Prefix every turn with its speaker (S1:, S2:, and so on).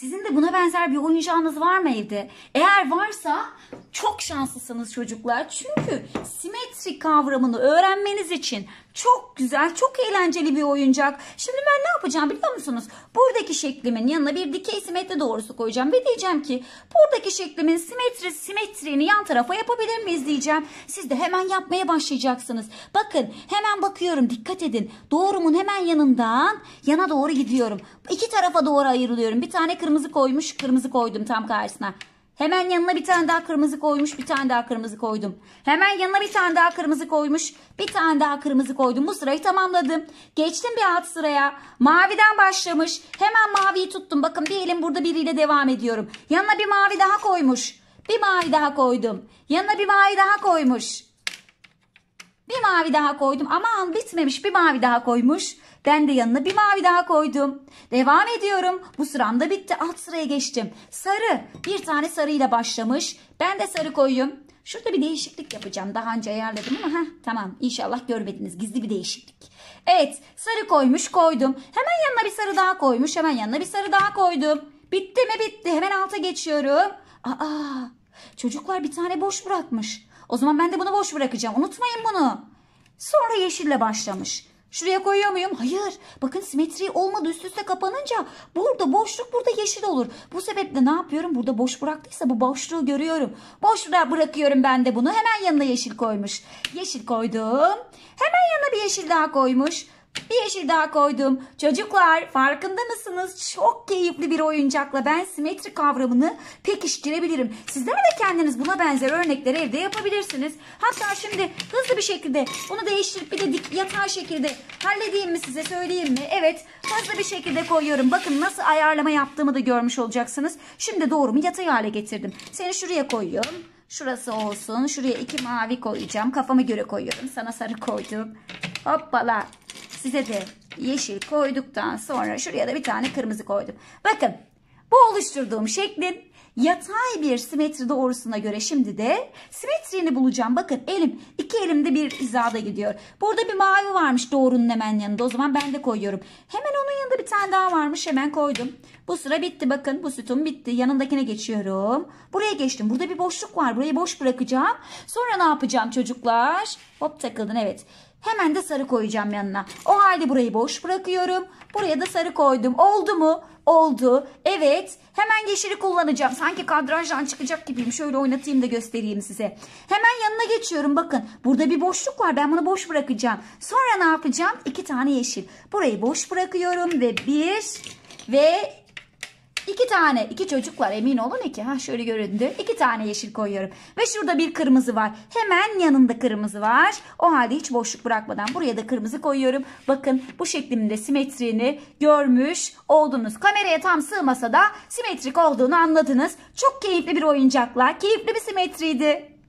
S1: Sizin de buna benzer bir oyuncağınız var mı evde? Eğer varsa çok şanslısınız çocuklar. Çünkü simetri kavramını öğrenmeniz için çok güzel, çok eğlenceli bir oyuncak. Şimdi ben ne yapacağım biliyor musunuz? Buradaki şeklimin yanına bir dikey simetri doğrusu koyacağım ve diyeceğim ki buradaki şeklimin simetri simetriğini yan tarafa yapabilir miyiz diyeceğim. Siz de hemen yapmaya başlayacaksınız. Bakın hemen bakıyorum dikkat edin. Doğrumun hemen yanından yana doğru gidiyorum. İki tarafa doğru ayrılıyorum. Bir tane kırmızı koymuş, kırmızı koydum tam karşısına. Hemen yanına bir tane daha kırmızı koymuş. Bir tane daha kırmızı koydum. Hemen yanına bir tane daha kırmızı koymuş. Bir tane daha kırmızı koydum. Bu sırayı tamamladım. Geçtim bir alt sıraya. Maviden başlamış. Hemen maviyi tuttum. Bakın bir elim burada biriyle devam ediyorum. Yanına bir mavi daha koymuş. Bir mavi daha koydum. Yanına bir mavi daha koymuş. Bir mavi daha koydum. Aman bitmemiş bir mavi daha koymuş. Ben de yanına bir mavi daha koydum. Devam ediyorum. Bu sıram da bitti. Alt sıraya geçtim. Sarı. Bir tane sarıyla başlamış. Ben de sarı koyayım. Şurada bir değişiklik yapacağım. Daha önce ayarladım ama heh, tamam. İnşallah görmediniz. Gizli bir değişiklik. Evet. Sarı koymuş koydum. Hemen yanına bir sarı daha koymuş. Hemen yanına bir sarı daha koydum. Bitti mi bitti. Hemen alta geçiyorum. Aa, çocuklar bir tane boş bırakmış. O zaman ben de bunu boş bırakacağım. Unutmayın bunu. Sonra yeşille başlamış. Şuraya koyuyor muyum? Hayır. Bakın simetri olmadı üst üste kapanınca burada boşluk burada yeşil olur. Bu sebeple ne yapıyorum? Burada boş bıraktıysa bu boşluğu görüyorum. Boş bırakıyorum ben de bunu. Hemen yanına yeşil koymuş. Yeşil koydum. Hemen yanına bir yeşil daha koymuş. Bir yeşil daha koydum. Çocuklar farkında mısınız? Çok keyifli bir oyuncakla ben simetri kavramını pekiştirebilirim. Sizler de kendiniz buna benzer örnekleri evde yapabilirsiniz. Hatta şimdi hızlı bir şekilde bunu değiştirip bir de dik yatay şekilde halledeyim mi size söyleyeyim mi? Evet hızlı bir şekilde koyuyorum. Bakın nasıl ayarlama yaptığımı da görmüş olacaksınız. Şimdi doğru mu yatay hale getirdim. Seni şuraya koyuyorum. Şurası olsun. Şuraya iki mavi koyacağım. Kafama göre koyuyorum. Sana sarı koydum. Hoppala. Size de yeşil koyduktan sonra şuraya da bir tane kırmızı koydum. Bakın bu oluşturduğum şeklin yatay bir simetri doğrusuna göre şimdi de simetrini bulacağım. Bakın elim iki elimde bir hizada gidiyor. Burada bir mavi varmış doğrunun hemen yanında. O zaman ben de koyuyorum. Hemen onun yanında bir tane daha varmış. Hemen koydum. Bu sıra bitti. Bakın bu sütun bitti. Yanındakine geçiyorum. Buraya geçtim. Burada bir boşluk var. Burayı boş bırakacağım. Sonra ne yapacağım çocuklar? Hop takıldın evet. Hemen de sarı koyacağım yanına. O halde burayı boş bırakıyorum. Buraya da sarı koydum. Oldu mu? Oldu. Evet. Hemen yeşili kullanacağım. Sanki kadrajdan çıkacak gibiyim. Şöyle oynatayım da göstereyim size. Hemen yanına geçiyorum. Bakın burada bir boşluk var. Ben bunu boş bırakacağım. Sonra ne yapacağım? İki tane yeşil. Burayı boş bırakıyorum ve bir ve İki tane, iki çocuk var emin olun iki. Ha şöyle göründü. İki tane yeşil koyuyorum. Ve şurada bir kırmızı var. Hemen yanında kırmızı var. O halde hiç boşluk bırakmadan buraya da kırmızı koyuyorum. Bakın bu şeklimde simetrini görmüş oldunuz. Kameraya tam sığmasa da simetrik olduğunu anladınız. Çok keyifli bir oyuncakla, keyifli bir simetriydi.